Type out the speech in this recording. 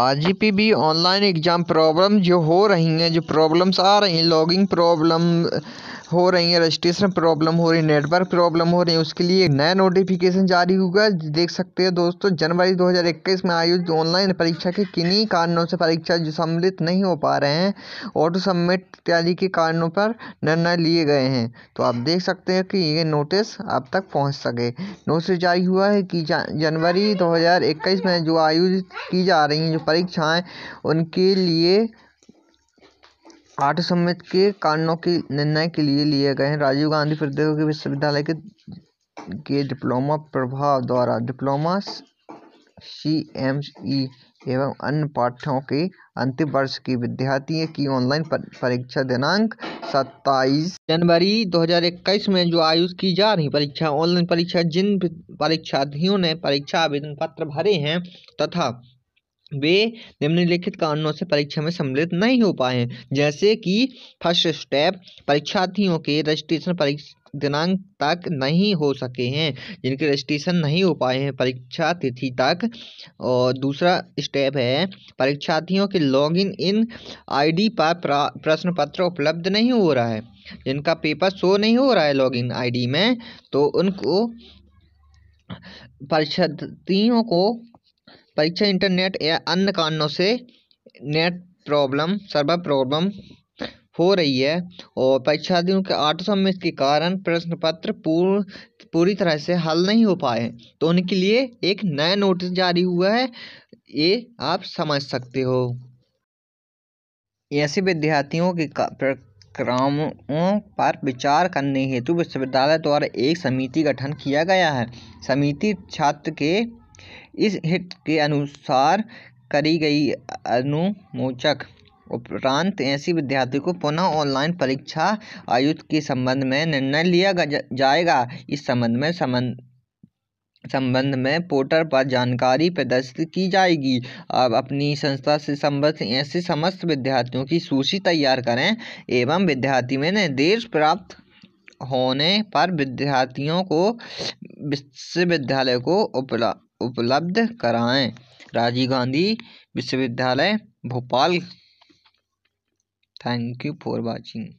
आज G P भी online exam problem जो हो रही हैं जो प्रॉब्लम्स आ रही हैं लॉगिंग प्रॉब्लम हो रही है रजिस्ट्रेशन प्रॉब्लम हो रही है नेटवर्क प्रॉब्लम हो रही है उसके लिए नया नोटिफिकेशन जारी हुआ देख सकते हैं दोस्तों जनवरी 2021 में आयोजित ऑनलाइन परीक्षा के किन्हीं कारणों से परीक्षा जो सम्मिलित नहीं हो पा रहे हैं ऑटो सबमिट इत्यादि के कारणों पर निर्णय लिए गए हैं तो आप देख सकते हैं कि ये नोटिस अब तक पहुँच सके नोटिस जारी हुआ है कि जनवरी दो में जो आयोजित की जा रही हैं जो परीक्षाएँ उनके लिए आठ समिति के कारणों के निर्णय के लिए लिए गए हैं राजीव गांधी प्रौद्योगिकी विश्वविद्यालय के के डिप्लोमा प्रभाव द्वारा डिप्लोमा सी एम ई एवं अन्य पाठ्यों के अंतिम वर्ष की विद्यार्थी की ऑनलाइन परीक्षा दिनांक 27 जनवरी 2021 में जो आयोजित की जा रही परीक्षा ऑनलाइन परीक्षा जिन परीक्षार्थियों ने परीक्षा आवेदन पत्र भरे हैं तथा वे निम्नलिखित कारणों से परीक्षा में सम्मिलित नहीं हो पाए हैं जैसे कि फर्स्ट स्टेप परीक्षार्थियों के रजिस्ट्रेशन परीक्षा दिनांक तक नहीं हो सके हैं जिनके रजिस्ट्रेशन नहीं हो पाए हैं परीक्षा तिथि तक और दूसरा स्टेप है परीक्षार्थियों के लॉगिन इन आईडी पर प्रश्न पत्र उपलब्ध नहीं हो रहा है जिनका पेपर शो नहीं हो रहा है लॉगिन आईडी में तो उनको परीक्षार्थियों को परीक्षा इंटरनेट या अन्य कारणों से नेट प्रॉब्लम सर्वर प्रॉब्लम हो रही है और परीक्षार्थियों के आठ में के कारण प्रश्न पत्र पूर्ण पूरी तरह से हल नहीं हो पाए तो उनके लिए एक नया नोटिस जारी हुआ है ये आप समझ सकते हो ऐसे विद्यार्थियों के प्रक्रमों पर विचार करने हेतु विश्वविद्यालय द्वारा एक समिति गठन किया गया है समिति छात्र के इस हित के अनुसार करी गई अनुमोचक उपरांत ऐसी विद्यार्थी को पुनः ऑनलाइन परीक्षा आयुक्त के संबंध में निर्णय लिया जाएगा इस संबंध में संबंध संबंध में पोर्टल पर जानकारी प्रदर्शित की जाएगी अब अपनी संस्था से संबंध ऐसे समस्त विद्यार्थियों की सूची तैयार करें एवं विद्यार्थी में निर्देश प्राप्त होने पर विद्यार्थियों को विश्वविद्यालय को उपलब्ध उपलब्ध कराएँ राजीव गांधी विश्वविद्यालय Bhopal thank you for watching